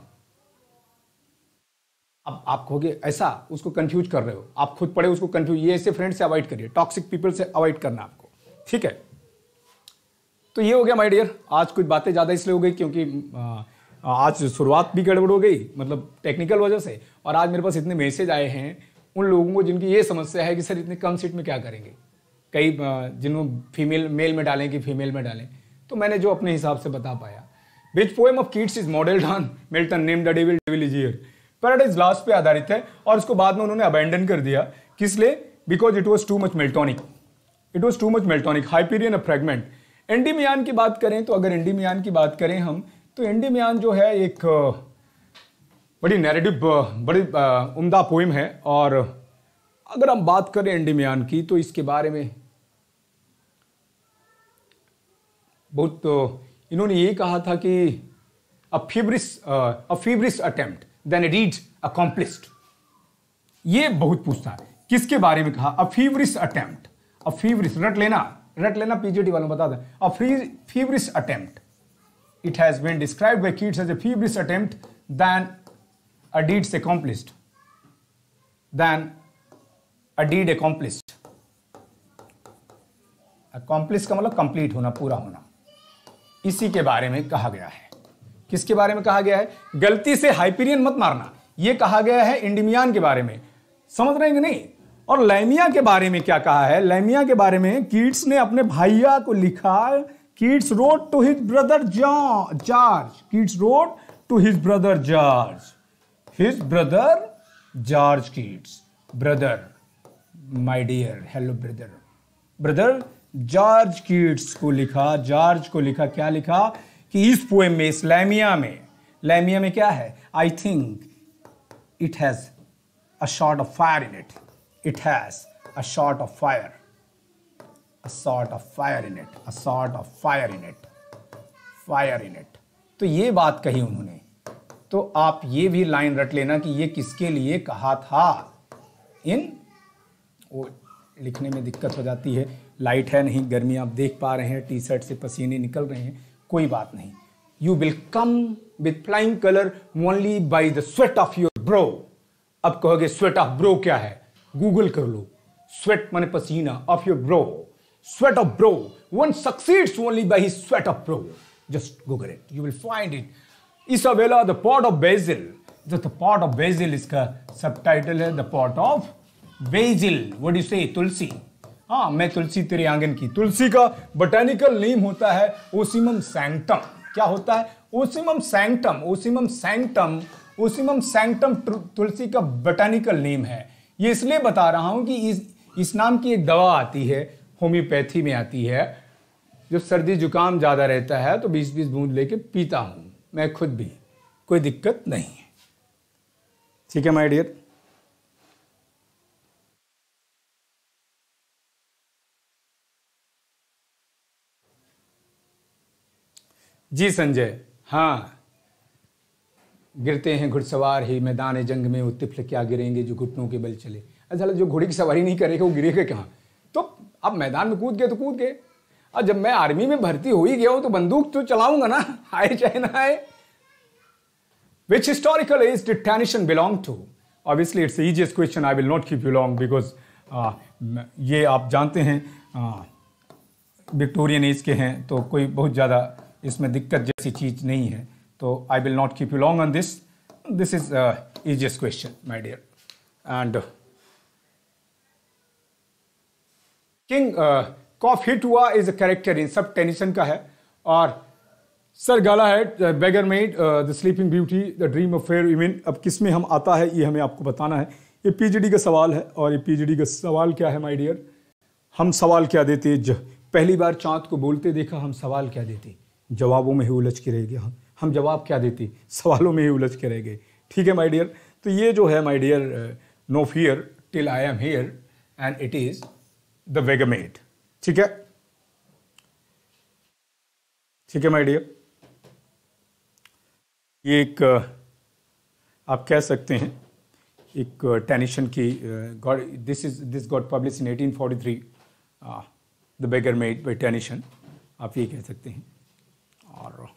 अब आप कहोगे ऐसा उसको कंफ्यूज कर रहे हो आप खुद पढ़े उसको कंफ्यूज ये ऐसे फ्रेंड से अवॉइड करिए टॉक्सिक पीपल से अवॉइड करना आपको ठीक है तो ये हो गया माय डियर आज कुछ बातें ज़्यादा इसलिए हो गई क्योंकि आज शुरुआत भी गड़बड़ हो गई मतलब टेक्निकल वजह से और आज मेरे पास इतने मैसेज आए हैं उन लोगों को जिनकी ये समस्या है कि सर इतने कम सीट में क्या करेंगे कई जिन्होंने फीमेल मेल में डालें कि फीमेल में डालें तो मैंने जो अपने हिसाब से बता पाया which poem of Keats is modelled on Milton name the devil devil is year paradise lost पे आधारित है और उसको बाद में उन्होंने अबेंडन कर दिया किस लिए because it was too much Miltonic it was too much Miltonic Hyperion a fragment Endymion मियान की बात करें तो अगर एंडी मियान की बात करें हम तो एंडी जो है एक बड़ी नैरेटिव बड़ी उम्दा पोइम है और अगर हम बात करें एंडी मियान की तो इसके बारे में बहुत तो इन्होंने ये कहा था कि a feverish a feverish attempt then deed accomplished ये बहुत पूछता है किसके बारे में कहा a feverish attempt a feverish रट लेना रट लेना पीजीटी वालों बता दें a feverish attempt it has been describe by Keats as a feverish attempt then a deed accomplished then a deed accomplished accomplished का मतलब कंप्लीट होना पूरा होना इसी के बारे में कहा गया है किसके बारे में कहा गया है गलती से हाइपीरियन मत मारना यह कहा गया है इंडिमियान के बारे में समझ रहे हैं कि नहीं और लैमिया के बारे में क्या कहा है लैमिया के बारे में कीट्स ने अपने भाइया को लिखा Keats wrote to his brother George Keats wrote to his brother George his brother George Keats brother my dear hello brother brother George Keats को लिखा जॉर्ज को लिखा क्या लिखा कि इस पोएम में इस लैमिया में लैमिया में क्या है I think it has a short of fire in it it has a shot of fire a sort of fire in it a sort of fire in it fire in it तो ये बात कही उन्होंने तो आप ये भी line रट लेना कि ये किसके लिए कहा था इन वो लिखने में दिक्कत हो जाती है लाइट है नहीं गर्मी आप देख पा रहे हैं टी शर्ट से पसीने निकल रहे हैं कोई बात नहीं you will come with flying colour only by the sweat of your brow अब कहोगे स्वेट ऑफ ब्रो क्या है गूगल कर लो स्वेट मैंने पसीना of your brow sweat of brow one succeeds only by his sweat of brow just Google it you will find it Isabella the pot of basil the pot of basil इसका subtitle है the pot of basil what you say तुलसी हाँ मैं तुलसी तेरे आंगन की तुलसी का botanical name होता है ओसिमम सैंगटम क्या होता है ocimum sanctum ocimum sanctum ocimum sanctum तुलसी का बोटेनिकल नेम है ये इसलिए बता रहा हूँ कि इस इस नाम की एक दवा आती है होम्योपैथी में आती है जब सर्दी जुकाम ज़्यादा रहता है तो बीस बीस बूंद लेके पीता हूँ मैं खुद भी कोई दिक्कत नहीं है ठीक है माय डियर जी संजय हाँ गिरते हैं घुड़सवार ही मैदान जंग में वो तिफल क्या गिरेंगे जो घुटनों के बल चले असल जो घोड़े की सवारी नहीं करेगा वो गिरेगा कहाँ तो अब मैदान में कूद गए तो कूद गए और जब मैं आर्मी में भर्ती हो ही गया हूँ तो बंदूक तो चलाऊंगा ना आए चाहे ना आए which historical is Tennyson belong to obviously it's easiest question I will not keep you long because ये आप जानते हैं विक्टोरियन uh, एज के हैं तो कोई बहुत ज़्यादा इसमें दिक्कत जैसी चीज़ नहीं है So I will not keep you long on this. This is uh, easiest question, my dear. And uh, king Cophetua is a character in सब टेनिसन का है और सर गाला है beggar maid the sleeping beauty the dream of fair women अब किस में हम आता है ये हमें आपको बताना है ये पीजीडी का सवाल है और ये पीजीडी का सवाल क्या है माय डियर हम सवाल क्या देते पहली बार चाँद को बोलते देखा हम सवाल क्या देते जवाबों में ही उलझ के रह गया हम हम जवाब क्या देते सवालों में ही उलझ के रह गए ठीक है माय डियर तो ये जो है my dear no fear till I am here and it is the वेगमेट ठीक है ठीक है माय डियर ये एक uh, आप कह सकते हैं एक टेनिशन uh, की god this is this god publish in 1843 the beggar maid by Tennyson आप ये कह सकते हैं और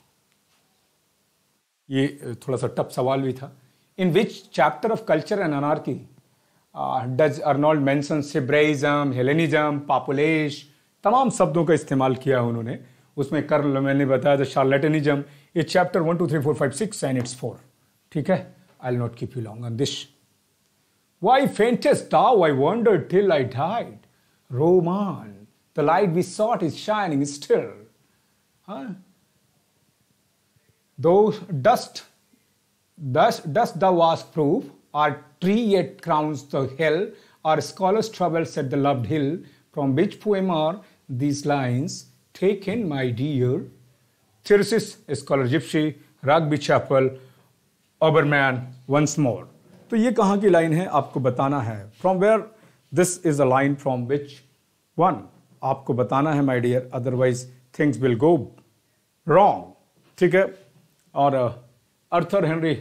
ये थोड़ा सा टफ सवाल भी था in which chapter of culture and anarchy does Arnold mention सिब्रेजम हेलेनिज्म पापुलेश तमाम शब्दों का इस्तेमाल किया है उन्होंने उसमें कर्ल मैंने बताया था शार्लेटनिज्म ये chapter one two three four five six and it's four ठीक है I not keep you long on this why faintest thou I wandered till I died roam on the light we sought is shining still हाँ Those dust, dust, dust the wasp proof, our tree yet crowns the hill, our scholars travel said the loved hill, from which poem are these lines taken, my dear? Theresis, scholar gypsy, Rugby Chapel, Oberman, once more. तो ये कहाँ की line है आपको बताना है from where this is a line from which one आपको बताना है my dear otherwise things will go wrong ठीक है और अर्थर हेनरी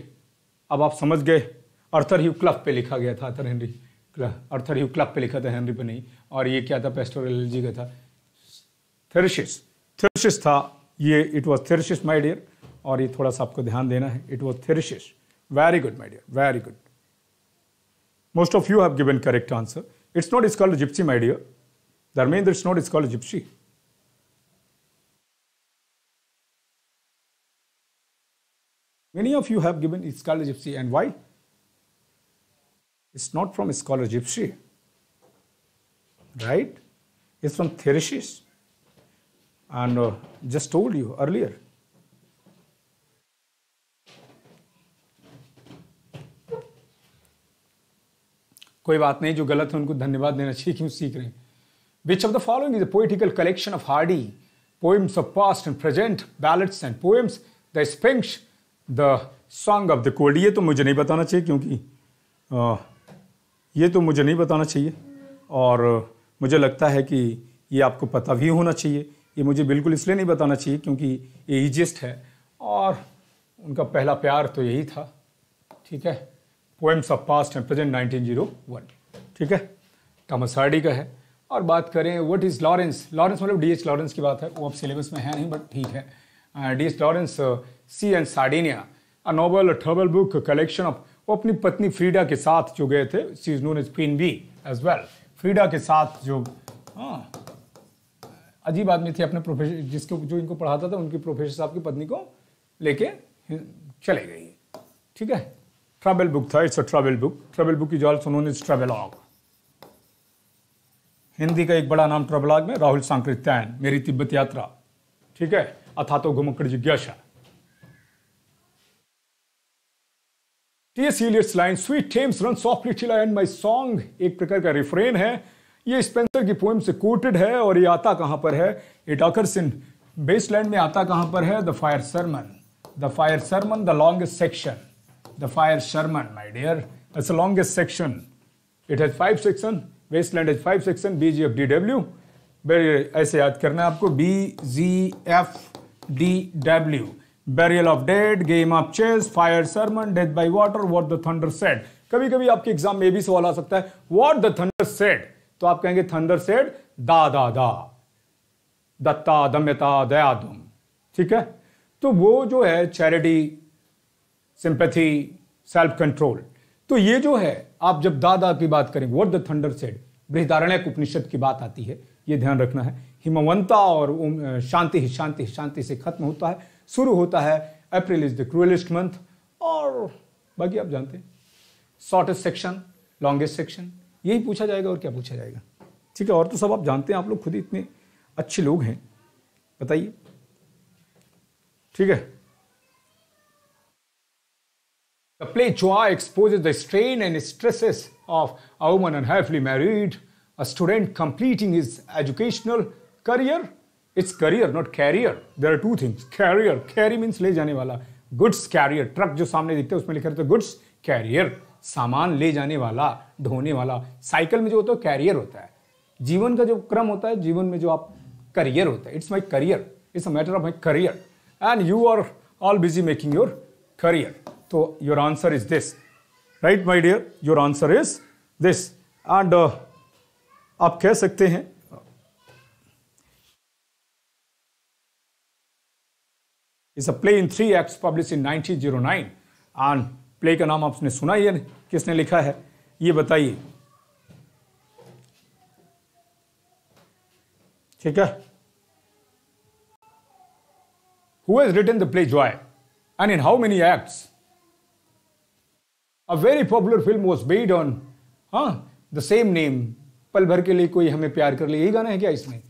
अब आप समझ गए अर्थर ह्यू क्लब पे लिखा गया था अर्थर हेनरी अर्थर ह्यू क्लब पे लिखा था हेनरी पे नहीं और ये क्या था पेस्टोरल का था थेरेसिस थेरेसिस था ये it was Thyrsis my dear और ये थोड़ा सा आपको ध्यान देना है it was Thyrsis very good my dear very good most of you have given correct answer it's not is called gypsy my dear Dharmendra it's not is called gypsy Many of you have given Scholar Gypsy and why? It's not from Scholar Gypsy, right? It's from Theresis. And uh, just told you earlier. कोई बात नहीं जो गलत है उनको धन्यवाद देना चाहिए क्यों सीख रहे हैं which of the following is a poetical collection of Hardy poems of past and present, ballads and poems, the Sphinx, the song of the cold ये तो मुझे नहीं बताना चाहिए क्योंकि आ, ये तो मुझे नहीं बताना चाहिए और मुझे लगता है कि ये आपको पता भी होना चाहिए ये मुझे बिल्कुल इसलिए नहीं बताना चाहिए क्योंकि ये ईजिस्ट है और उनका पहला प्यार तो यही था ठीक है poems of past and present 1901 ठीक है टॉमस हार्डी का है और बात करें व्हाट इज़ लॉरेंस लॉरेंस मतलब डी एच लॉरेंस की बात है वो अब सिलेबस में है नहीं बट ठीक है D H Lawrence sea and Sardinia a novel travel book collection of वो अपनी पत्नी फ्रीडा के साथ जो गए थे sea is known as queen bee as well Frieda के साथ जो हाँ अजीब आदमी थे अपने प्रोफेसर जिसको जो इनको पढ़ाता था उनकी प्रोफेसर साहब की पत्नी को लेके चले गई ठीक है ट्रैवल बुक था it's a travel book travel book की जो सुनो इज ट्रैवल ऑग हिंदी का एक बड़ा नाम ट्रैवल ट्रेवलॉग में राहुल सांकृत्यायन मेरी तिब्बत यात्रा ठीक है अथा तो घुमकड़ जिज्ञासा T S line sweet Thames run softly till end my song एक प्रकार का रिफ्रेन है ये स्पेंसर की पोइम से कोटेड है और ये आता कहाँ पर है इट अकर्स इन बेसलैंड में आता कहाँ पर है the fire sermon the fire sermon the longest section the fire sermon my dear it's longest section it has five section waste land has five section B G F D W ऐसे याद करना है आपको B G F D W burial of dead game of chess fire sermon death by water what the thunder said कभी कभी आपके exam में भी सवाल आ सकता है वॉट द थंडर सेट तो आप कहेंगे थंडर सेट दा दा दा दत्ता दम्यता दया दुम ठीक है तो वो जो है चैरिटी सिंपथी सेल्फ कंट्रोल तो ये जो है आप जब दादा की बात करेंगे what the thunder said Brihadaranyaka Upanishad की बात आती है ये ध्यान रखना है हिमवंता और शांति शांति शांति से खत्म होता है शुरू होता है April is the cruellest month और बाकी आप जानते हैं शॉर्टेस्ट सेक्शन लॉन्गेस्ट सेक्शन यही पूछा जाएगा और क्या पूछा जाएगा ठीक है और तो सब आप जानते हैं आप लोग खुद ही इतने अच्छे लोग हैं बताइए ठीक है the play Joy expose the strain and stresses of a woman unhappily married a student completing his educational career it's career not carrier there are two things carrier carry means ले जाने वाला गुड्स कैरियर ट्रक जो सामने दिखते हैं उसमें लिखा रहता है गुड्स कैरियर सामान ले जाने वाला ढोने वाला साइकिल में जो होता है कैरियर होता है जीवन का जो क्रम होता है जीवन में जो आप करियर होता है it's my career it's a matter of my career and you are all busy making your career तो your answer is this right my dear your answer is this and आप कह सकते हैं is a play in three acts publish in 1909 आन play का नाम आपने सुना ही किसने लिखा है ये बताइए ठीक है who has written the play Joy and in how many acts a very popular film was based on हाँ द सेम नेम पल भर के लिए कोई हमें प्यार कर ले यही गाना है क्या इसमें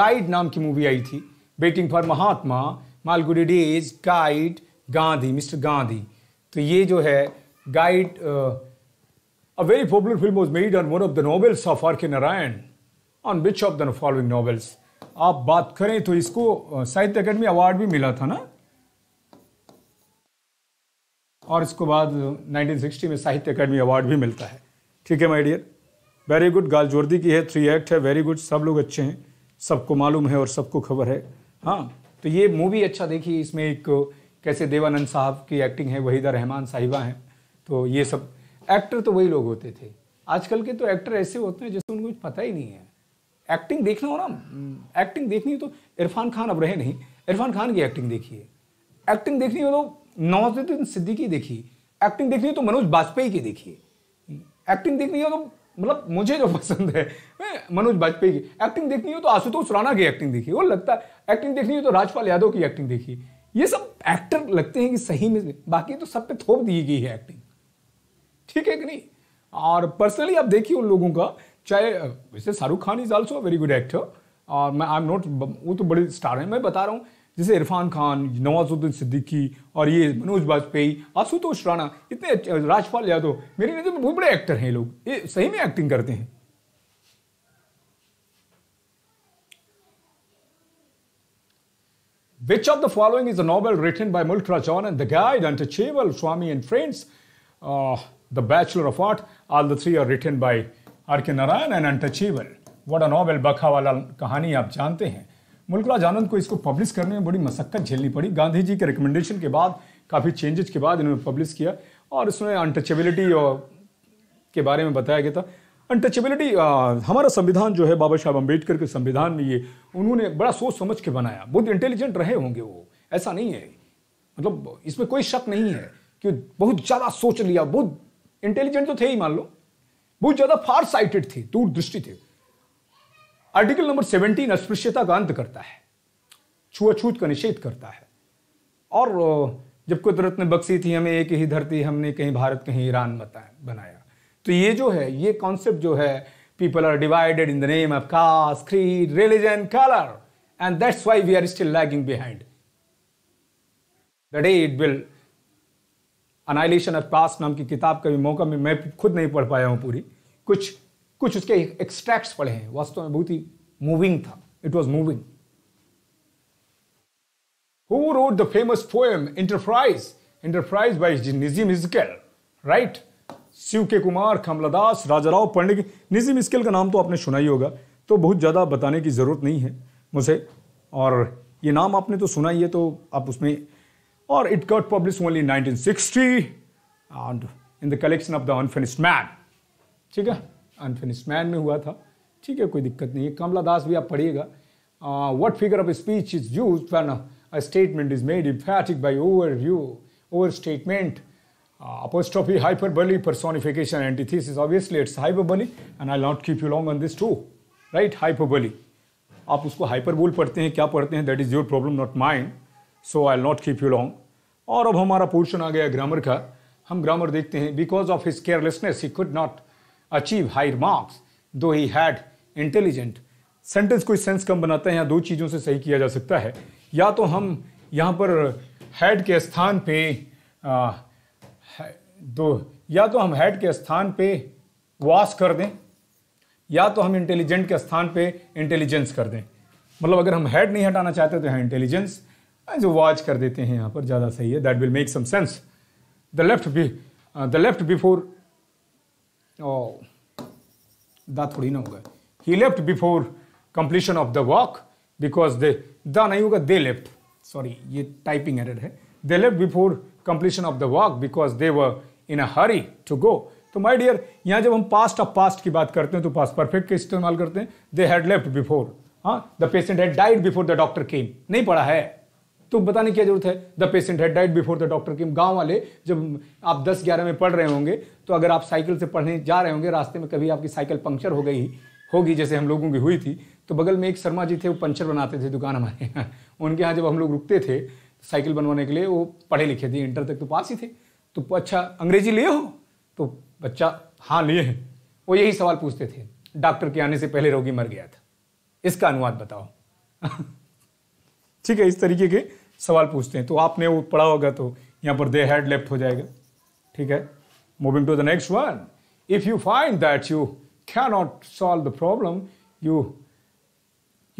गाइड नाम की मूवी आई थी waiting for Mahatma Malgudi day is guide Gandhi Mister Gandhi तो ये जो है guide a very popular film was made on one of the novels of R K Narayan on which of the following novels आप बात करें तो इसको साहित्य अकेडमी अवार्ड भी मिला था ना और इसको बाद 1960 में साहित्य अकेडमी अवार्ड भी मिलता है ठीक है माय डियर वेरी गुड गाल जोर्दी की है थ्री एक्ट है वेरी गुड सब लोग अच्छे हैं सबको मालूम है और सबको खबर है हाँ तो ये मूवी अच्छा देखी इसमें एक कैसे देवानंद साहब की एक्टिंग है वहीदा रहमान साहिबा हैं तो ये सब एक्टर तो वही लोग होते थे आजकल के तो एक्टर ऐसे होते हैं जैसे उनको कुछ पता ही नहीं है एक्टिंग देखना हो ना एक्टिंग हम्म, देखनी हो तो इरफान खान अब रहे नहीं इरफान खान की एक्टिंग देखिए एक्टिंग देखनी हो तो नवाजुद्दीन सिद्दीकी देखिए एक्टिंग देखनी हो तो मनोज बाजपेयी की देखिए एक्टिंग देखनी हो तो मतलब मुझे जो पसंद है मनोज बाजपेयी की एक्टिंग देखनी हो तो आशुतोष राणा की एक्टिंग देखिए वो लगता है एक्टिंग देखनी हो तो राजपाल यादव की एक्टिंग देखिए ये सब एक्टर लगते हैं कि सही में बाकी तो सब पे थोप दी गई है एक्टिंग ठीक है कि नहीं और पर्सनली आप देखिए उन लोगों का चाहे वैसे Shahrukh Khan is also very good actor और मैं आई एम नॉट वो तो बड़े स्टार हैं मैं बता रहा हूँ जैसे इरफान खान नवाजुद्दीन सिद्दीकी और ये मनोज वाजपेयी आशुतोष राणा इतने राजपाल यादव मेरी नज़र में बहुत बड़े एक्टर हैं लोग ये सही में एक्टिंग करते हैं Which of the following is a novel written by Mulk Rajan and the guide Untouchable, Swami and Friends? Uh, the Bachelor of Art. All the three are written by R.K. Narayan and Untouchable. What a novel, बखावाला कहानी आप जानते हैं मुल्कराज आनंद को इसको publish करने में बड़ी मशक्कत झेलनी पड़ी गांधी जी के रिकमेंडेशन के बाद काफ़ी चेंजेस के बाद इन्होंने पब्लिश किया और इसमें अनटचेबिलिटी के बारे में बताया गया था अनटचेबिलिटी हमारा संविधान जो है बाबा साहब अम्बेडकर के संविधान में ये उन्होंने बड़ा सोच समझ के बनाया बहुत इंटेलिजेंट रहे होंगे वो ऐसा नहीं है मतलब इसमें कोई शक नहीं है कि बहुत ज़्यादा सोच लिया बहुत इंटेलिजेंट तो थे ही मान लो बहुत ज़्यादा फार साइटेड थे दूरदृष्टि थे आर्टिकल नंबर 17 अस्पृश्यता का अंत करता है छुआछूत का निषेध करता है और जब कुदरत ने बख्शी थी हमें एक ही धरती हमने कहीं भारत कहीं ईरान बनाया तो ये जो है ये कॉन्सेप्ट जो है people are divided in the name of caste creed religion colour and that's why we are still lagging behind the day it will annihilation of caste नाम की किताब का भी मौका में मैं खुद नहीं पढ़ पाया हूँ पूरी कुछ कुछ उसके एक्सट्रैक्ट्स पढ़े हैं वास्तव में बहुत ही मूविंग था it was moving wrote the famous poem enterprise enterprise by जी निजी Iskell, राइट शिव के कुमार कमलादास राजाराव पंडित निजी मिस्किल का नाम तो आपने सुना ही होगा तो बहुत ज़्यादा बताने की ज़रूरत नहीं है मुझे और ये नाम आपने तो सुना ही है तो आप उसमें और it got publish only sixty and in the collection of the unfinished man ठीक है अनफिनिश मैन में हुआ था ठीक है कोई दिक्कत नहीं है कमला दास भी आप पढ़िएगा what figure of speech is use when a statement is made emphatic by over view over statement बली apostrophe is obviously it's hyperbole and I not keep you long on this to right hyperbole आप उसको hyperbole पढ़ते हैं क्या पढ़ते हैं that is your problem not mind so I not keep you long और अब हमारा पोर्शन आ गया ग्रामर का हम ग्रामर देखते हैं because of his carelessness he could not achieve higher marks though he had intelligent sentence कोई सेंस कम बनाते हैं या दो चीज़ों से सही किया जा सकता है या तो हम यहाँ पर हैड के स्थान पे आ, दो या तो हम हैड के स्थान पे वास कर दें या तो हम इंटेलिजेंट के स्थान पे इंटेलिजेंस कर दें मतलब अगर हम हेड नहीं हटाना चाहते तो यहाँ इंटेलिजेंस हाँ, जो वाच कर देते हैं यहाँ पर ज़्यादा सही है that will make some sense the left be the left before दा थोड़ी ना होगा he left before completion of the walk because they the नहीं होगा दे लेफ्ट सॉरी ये टाइपिंग एरर है they left before completion of the walk because they were in a hurry to go तो my dear यहाँ जब हम past of past की बात करते हैं तो पास्ट परफेक्ट का इस्तेमाल करते हैं दे हैड लेफ्ट बिफोर हाँ the patient had died before the doctor came नहीं पढ़ा है तो बताने की जरूरत है the patient had died before the doctor के गांव वाले जब आप 10 11 में पढ़ रहे होंगे तो अगर आप साइकिल से पढ़ने जा रहे होंगे रास्ते में कभी आपकी साइकिल पंक्चर हो गई होगी जैसे हम लोगों की हुई थी तो बगल में एक शर्मा जी थे वो पंचर बनाते थे दुकान हमारे यहाँ उनके यहाँ जब हम लोग रुकते थे तो साइकिल बनवाने के लिए वो पढ़े लिखे थे इंटर तक तो पास ही थे तो अच्छा अंग्रेजी लिए हो तो बच्चा हाँ लिए हैं वो यही सवाल पूछते थे डॉक्टर के आने से पहले रोगी मर गया था इसका अनुवाद बताओ ठीक है इस तरीके के सवाल पूछते हैं तो आपने वो पढ़ा होगा तो यहाँ पर दे हैड लेफ्ट हो जाएगा ठीक है moving to the next one if you find that you can not solve the problem you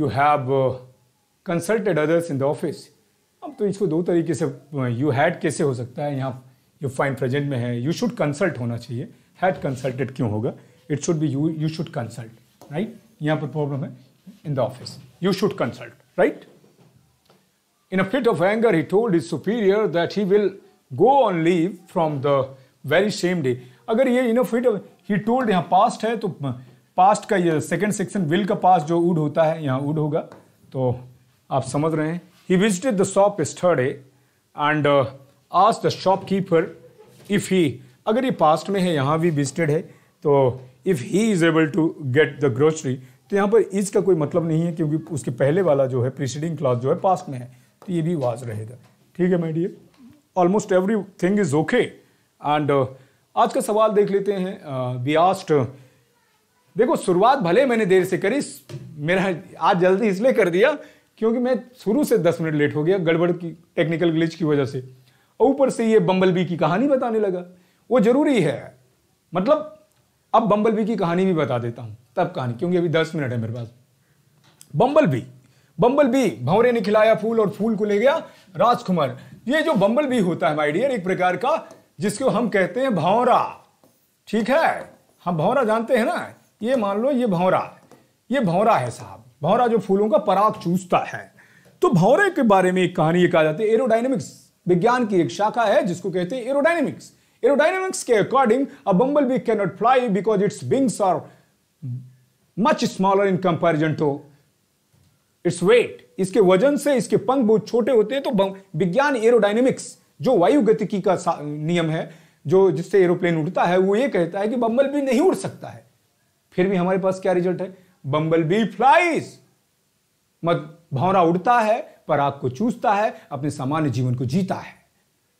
you have consulted others in the office अब तो इसको दो तरीके से यू हैड कैसे हो सकता है यहाँ यू फाइन प्रेजेंट में है यू शुड कंसल्ट होना चाहिए हैड कंसल्टेड क्यों होगा it should be you you should consult right यहाँ पर प्रॉब्लम है in the office you should consult right In a fit of anger, he told his superior that he will go on leave from the very same day. अगर ये in fit of he told यहाँ past है तो past का ये second section will का past जो would होता है यहाँ उड होगा तो आप समझ रहे हैं he visited the shop yesterday and आज the shop keeper if he अगर ये पास्ट में है यहाँ भी विजिटेड है तो if he is able to get the grocery तो यहाँ पर इज का कोई मतलब नहीं है क्योंकि उसके पहले वाला जो है प्रिसीडिंग क्लास जो है पास्ट में है तो ये भी वाज रहेगा ठीक है माइडियर ऑलमोस्ट एवरी थिंग इज़ ओके एंड आज का सवाल देख लेते हैं वी uh, आस्ट uh, देखो शुरुआत भले मैंने देर से करी मेरा आज जल्दी इसलिए कर दिया क्योंकि मैं शुरू से दस मिनट लेट हो गया गड़बड़ की टेक्निकल ग्लिच की वजह से और ऊपर से ये बम्बल बी की कहानी बताने लगा वो ज़रूरी है मतलब अब बम्बल बी की कहानी भी बता देता हूँ तब कहानी क्योंकि अभी दस मिनट है मेरे पास बम्बल बी बम्बल बी भंवरे ने खिलाया फूल और फूल को ले गया राजकुमार ये जो बम्बल बी होता है माइडियर एक प्रकार का जिसको हम कहते हैं भौरा ठीक है हम भौरा जानते हैं ना ये मान लो ये भौरा ये भौरा है साहब भौरा जो फूलों का पराग चूसता है तो भौरे के बारे में एक कहानी कहा जाती है एरोडाइनमिक्स विज्ञान की एक शाखा है जिसको कहते हैं एरोडाइनमिक्स एरोडाइनमिक्स के according a bumble bee cannot fly because its wings are much smaller in comparison to its weight इसके वजन से इसके पंख बहुत छोटे होते हैं तो विज्ञान एरोडाइनमिक्स जो वायु गतिकी का नियम है जो जिससे एरोप्लेन उड़ता है वो ये कहता है कि बम्बल भी नहीं उड़ सकता है फिर भी हमारे पास क्या रिजल्ट है बम्बल बी फ्लाइज मत भौरा उड़ता है पर आग को चूसता है अपने सामान्य जीवन को जीता है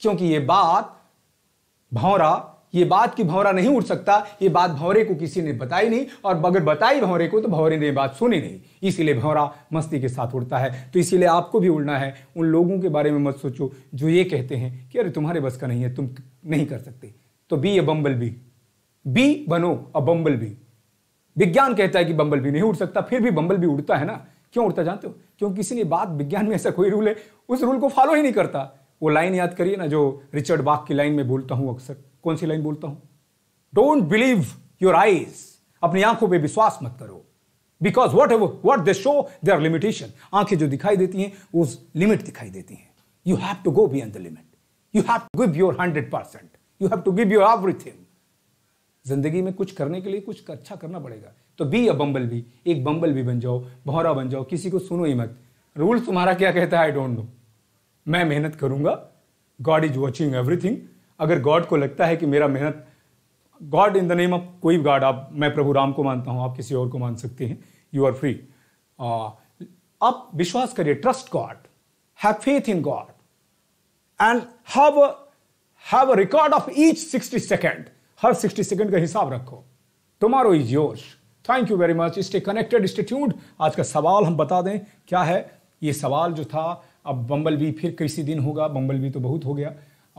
क्योंकि ये बात भौरा ये बात की भौरा नहीं उठ सकता ये बात भौरे को किसी ने बताई नहीं और अगर बताई भौरे को तो भौरे ने बात सुनी नहीं इसीलिए भौरा मस्ती के साथ उड़ता है तो इसीलिए आपको भी उड़ना है उन लोगों के बारे में मत सोचो जो ये कहते हैं कि अरे तुम्हारे बस का नहीं है तुम नहीं कर सकते तो be a bumble bee bee बनो अ बम्बल बी विज्ञान कहता है कि बम्बल भी नहीं उड़ सकता फिर भी बम्बल भी उड़ता है ना क्यों उड़ता जानते हो क्योंकि किसी ने बात विज्ञान में ऐसा कोई रूल है उस रूल को फॉलो ही नहीं करता वो लाइन याद करिए ना जो रिचर्ड बाग की लाइन में बोलता हूँ अक्सर कौन सी लाइन बोलता हूं डोंट बिलीव योर आईज अपनी आंखों पर विश्वास मत करो because whatever what the show they are limitation आंखें जो दिखाई देती हैं वो लिमिट दिखाई देती हैं you have to go be the limit you have to give your hundred percent you have to give your everything जिंदगी में कुछ करने के लिए कुछ अच्छा करना पड़ेगा तो बी अ बम्बल भी एक बम्बल भी बन जाओ भौरा बन जाओ किसी को सुनो ही मत रूल तुम्हारा क्या कहता है आई डोंट नो मैं मेहनत करूंगा गॉड इज वॉचिंग एवरीथिंग अगर गॉड को लगता है कि मेरा मेहनत God in the name of कोई गॉड आप मैं प्रभु राम को मानता हूँ आप किसी और को मान सकते हैं यू आर फ्री आप विश्वास करिए trust God have faith in God and have have a record of each sixty second हर सिक्सटी सेकेंड का हिसाब रखो tomorrow is yours thank you very much stay connected stay आज का सवाल हम बता दें क्या है ये सवाल जो था अब बम्बल भी फिर किसी दिन होगा बम्बल भी तो बहुत हो गया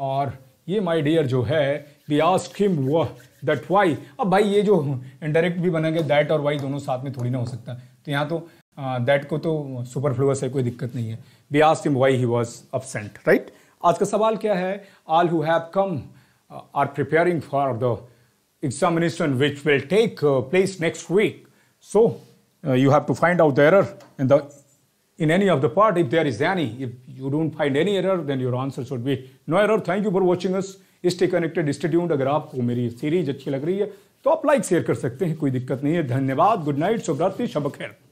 और ये माई डियर जो है दी आस्क हिम वह दैट वाई अब भाई ये जो डायरेक्ट भी बना गया दैट और वाई दोनों साथ में थोड़ी ना हो सकता तो यहाँ तो दैट uh, को तो सुपर सुपरफ्लुअस है कोई दिक्कत नहीं है the ask him why he was absent right आज का सवाल क्या है all who have come are preparing for the examination which will take place next week so you have to find out the error in the in any of the part if there is any. If you don't find any error, then your answer should be no error. Thank you for watching us. Stay connected, stay tuned. अगर आपको मेरी series अच्छी लग रही है तो आप कर सकते हैं कोई दिक्कत नहीं है धन्यवाद गुड नाइट शुभरात्रि शब खैर